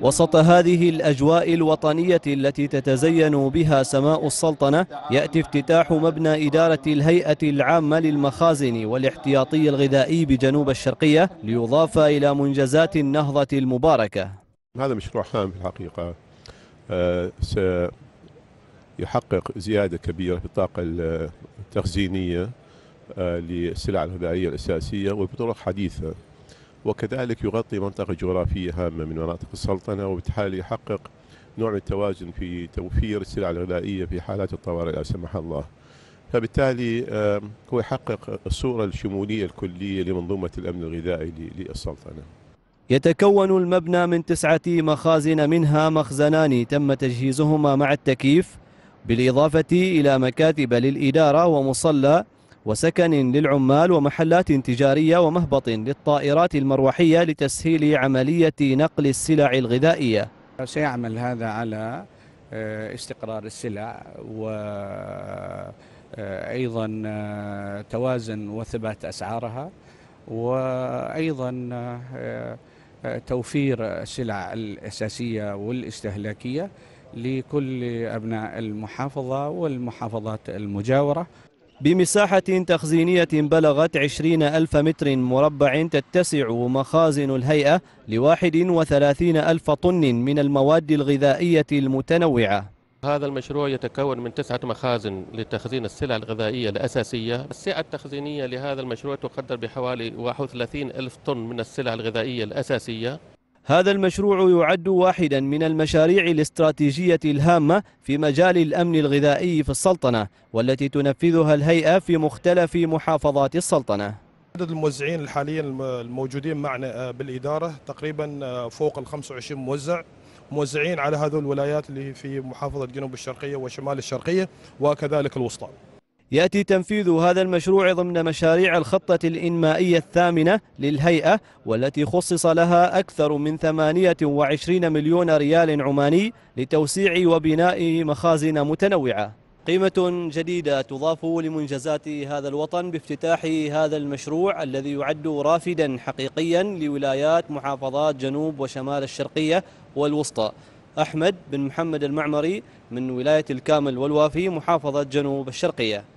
وسط هذه الأجواء الوطنية التي تتزين بها سماء السلطنة يأتي افتتاح مبنى إدارة الهيئة العامة للمخازن والاحتياطي الغذائي بجنوب الشرقية ليضاف إلى منجزات النهضة المباركة هذا مشروع هام في الحقيقة آه، سيحقق زيادة كبيرة في الطاقة التخزينية آه، للسلع الغذائية الأساسية وبطرق حديثة وكذلك يغطي منطقة جغرافية هامة من مناطق السلطنة وبالتالي يحقق نوع من التوازن في توفير السلع الغذائية في حالات الطوارئ لا سمح الله فبالتالي هو يحقق الصورة الشمولية الكلية لمنظومة الأمن الغذائي للسلطنة يتكون المبنى من تسعة مخازن منها مخزنان تم تجهيزهما مع التكييف بالإضافة إلى مكاتب للإدارة ومصلى وسكن للعمال ومحلات تجارية ومهبط للطائرات المروحية لتسهيل عملية نقل السلع الغذائية سيعمل هذا على آه، استقرار السلع وأيضا آه، آه، توازن وثبات أسعارها وأيضا توفير السلع الأساسية والاستهلاكية لكل أبناء المحافظة والمحافظات المجاورة بمساحة تخزينية بلغت 20 ألف متر مربع تتسع مخازن الهيئة لواحد وثلاثين ألف طن من المواد الغذائية المتنوعة هذا المشروع يتكون من تسعة مخازن لتخزين السلع الغذائية الأساسية السعة التخزينية لهذا المشروع تقدر بحوالي 31 ألف طن من السلع الغذائية الأساسية هذا المشروع يعد واحدا من المشاريع الاستراتيجية الهامة في مجال الأمن الغذائي في السلطنة والتي تنفذها الهيئة في مختلف محافظات السلطنة عدد الموزعين الحاليا الموجودين معنا آه، بالإدارة تقريبا آه، فوق ال 25 موزع موزعين على هذه الولايات اللي في محافظة جنوب الشرقية وشمال الشرقية وكذلك الوسطى يأتي تنفيذ هذا المشروع ضمن مشاريع الخطة الإنمائية الثامنة للهيئة والتي خصص لها أكثر من 28 مليون ريال عماني لتوسيع وبناء مخازن متنوعة قيمة جديدة تضاف لمنجزات هذا الوطن بافتتاح هذا المشروع الذي يعد رافدا حقيقيا لولايات محافظات جنوب وشمال الشرقية والوسطى أحمد بن محمد المعمري من ولاية الكامل والوافي محافظة جنوب الشرقية